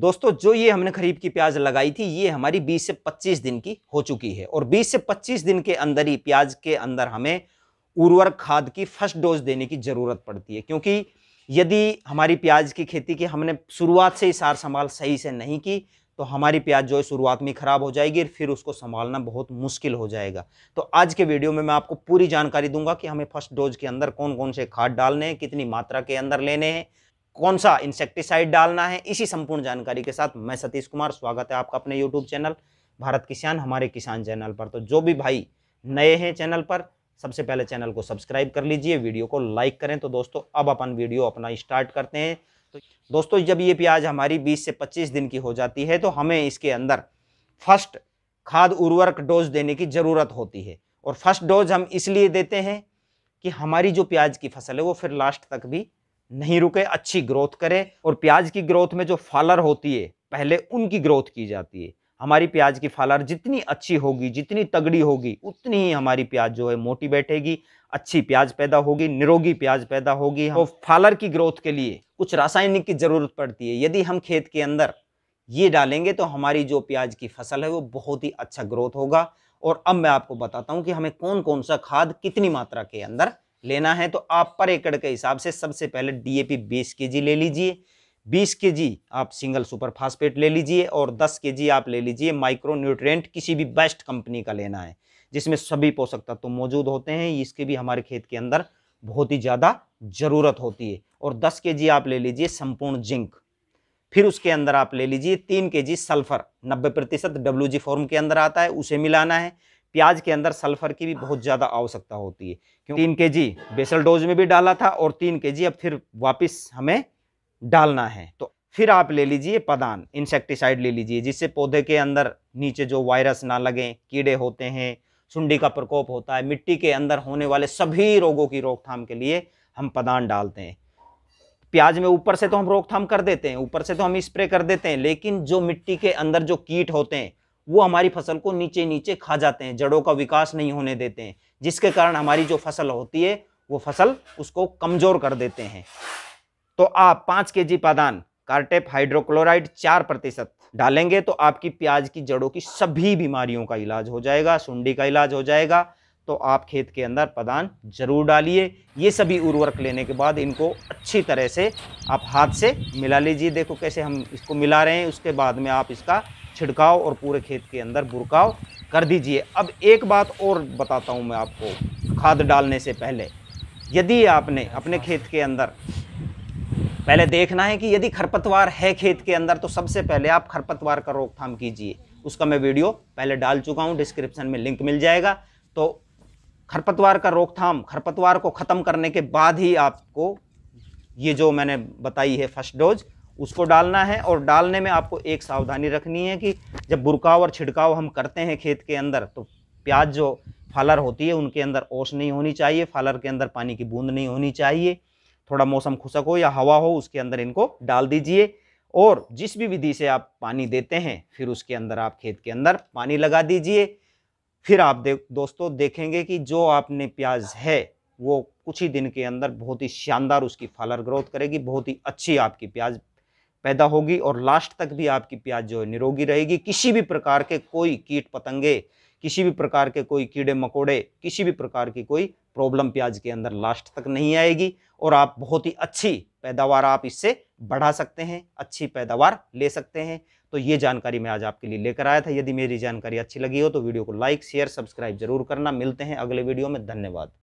दोस्तों जो ये हमने खरीफ की प्याज लगाई थी ये हमारी 20 से 25 दिन की हो चुकी है और 20 से 25 दिन के अंदर ही प्याज के अंदर हमें उर्वरक खाद की फर्स्ट डोज देने की ज़रूरत पड़ती है क्योंकि यदि हमारी प्याज की खेती की हमने शुरुआत से ही सार संभाल सही से नहीं की तो हमारी प्याज जो है शुरुआत में ख़राब हो जाएगी फिर उसको संभालना बहुत मुश्किल हो जाएगा तो आज के वीडियो में मैं आपको पूरी जानकारी दूंगा कि हमें फर्स्ट डोज के अंदर कौन कौन से खाद डालने हैं कितनी मात्रा के अंदर लेने हैं कौन सा इंसेक्टिसाइड डालना है इसी संपूर्ण जानकारी के साथ मैं सतीश कुमार स्वागत है आपका अपने यूट्यूब चैनल भारत किसान हमारे किसान चैनल पर तो जो भी भाई नए हैं चैनल पर सबसे पहले चैनल को सब्सक्राइब कर लीजिए वीडियो को लाइक करें तो दोस्तों अब अपन वीडियो अपना स्टार्ट करते हैं तो दोस्तों जब ये प्याज हमारी 20 से 25 दिन की हो जाती है तो हमें इसके अंदर फर्स्ट खाद उर्वरक डोज देने की ज़रूरत होती है और फर्स्ट डोज हम इसलिए देते हैं कि हमारी जो प्याज की फसल है वो फिर लास्ट तक भी नहीं रुके अच्छी ग्रोथ करें और प्याज की ग्रोथ में जो फालर होती है पहले उनकी ग्रोथ की जाती है हमारी प्याज की फालर जितनी अच्छी होगी जितनी तगड़ी होगी उतनी ही हमारी प्याज जो है मोटी बैठेगी अच्छी प्याज पैदा होगी निरोगी प्याज पैदा होगी तो फालर की ग्रोथ के लिए कुछ रासायनिक की ज़रूरत पड़ती है यदि हम खेत के अंदर ये डालेंगे तो हमारी जो प्याज की फसल है वो बहुत ही अच्छा ग्रोथ होगा और अब मैं आपको बताता हूँ कि हमें कौन कौन सा खाद कितनी मात्रा के अंदर लेना है तो आप पर एकड़ के हिसाब से सबसे पहले डीएपी 20 केजी ले लीजिए 20 केजी आप सिंगल सुपर फास्फेट ले लीजिए और 10 केजी आप ले लीजिए माइक्रो न्यूट्रेंट किसी भी बेस्ट कंपनी का लेना है जिसमें सभी पोषक तत्व तो मौजूद होते हैं इसके भी हमारे खेत के अंदर बहुत ही ज़्यादा ज़रूरत होती है और के जी आप ले लीजिए संपूर्ण जिंक फिर उसके अंदर आप ले लीजिए तीन के जी सल्फर नब्बे प्रतिशत डब्ल्यू जी फॉर्म के अंदर आता है उसे मिलाना है प्याज के अंदर सल्फर की भी बहुत ज़्यादा आवश्यकता होती है क्योंकि तीन के जी बेसल डोज में भी डाला था और तीन के जी अब फिर वापस हमें डालना है तो फिर आप ले लीजिए पदान इंसेक्टिसाइड ले लीजिए जिससे पौधे के अंदर नीचे जो वायरस ना लगें कीड़े होते हैं सुंडी का प्रकोप होता है मिट्टी के अंदर होने वाले सभी रोगों की रोकथाम के लिए हम पदान डालते हैं प्याज में ऊपर से तो हम रोकथाम कर देते हैं ऊपर से तो हम स्प्रे कर देते हैं लेकिन जो मिट्टी के अंदर जो कीट होते हैं वो हमारी फसल को नीचे नीचे खा जाते हैं जड़ों का विकास नहीं होने देते हैं जिसके कारण हमारी जो फसल होती है वो फसल उसको कमज़ोर कर देते हैं तो आप पाँच के जी पादान कार्टेप हाइड्रोक्लोराइड चार प्रतिशत डालेंगे तो आपकी प्याज की जड़ों की सभी बीमारियों का इलाज हो जाएगा सुंडी का इलाज हो जाएगा तो आप खेत के अंदर पदान जरूर डालिए ये सभी उर्वरक लेने के बाद इनको अच्छी तरह से आप हाथ से मिला लीजिए देखो कैसे हम इसको मिला रहे हैं उसके बाद में आप इसका छिड़काव और पूरे खेत के अंदर बुरकाव कर दीजिए अब एक बात और बताता हूँ मैं आपको खाद डालने से पहले यदि आपने अपने खेत के अंदर पहले देखना है कि यदि खरपतवार है खेत के अंदर तो सबसे पहले आप खरपतवार का रोकथाम कीजिए उसका मैं वीडियो पहले डाल चुका हूँ डिस्क्रिप्शन में लिंक मिल जाएगा तो खरपतवार का रोकथाम खरपतवार को ख़त्म करने के बाद ही आपको ये जो मैंने बताई है फर्स्ट डोज उसको डालना है और डालने में आपको एक सावधानी रखनी है कि जब बुरकाव और छिड़काव हम करते हैं खेत के अंदर तो प्याज जो फालर होती है उनके अंदर ओस नहीं होनी चाहिए फालर के अंदर पानी की बूंद नहीं होनी चाहिए थोड़ा मौसम खुशक हो या हवा हो उसके अंदर इनको डाल दीजिए और जिस भी विधि से आप पानी देते हैं फिर उसके अंदर आप खेत के अंदर पानी लगा दीजिए फिर आप दे दोस्तों देखेंगे कि जो आपने प्याज है वो कुछ ही दिन के अंदर बहुत ही शानदार उसकी फालर ग्रोथ करेगी बहुत ही अच्छी आपकी प्याज पैदा होगी और लास्ट तक भी आपकी प्याज जो है निरोगी रहेगी किसी भी प्रकार के कोई कीट पतंगे किसी भी प्रकार के कोई कीड़े मकोड़े किसी भी प्रकार की कोई प्रॉब्लम प्याज के अंदर लास्ट तक नहीं आएगी और आप बहुत ही अच्छी पैदावार आप इससे बढ़ा सकते हैं अच्छी पैदावार ले सकते हैं तो ये जानकारी मैं आज आपके लिए लेकर आया था यदि मेरी जानकारी अच्छी लगी हो तो वीडियो को लाइक शेयर सब्सक्राइब जरूर करना मिलते हैं अगले वीडियो में धन्यवाद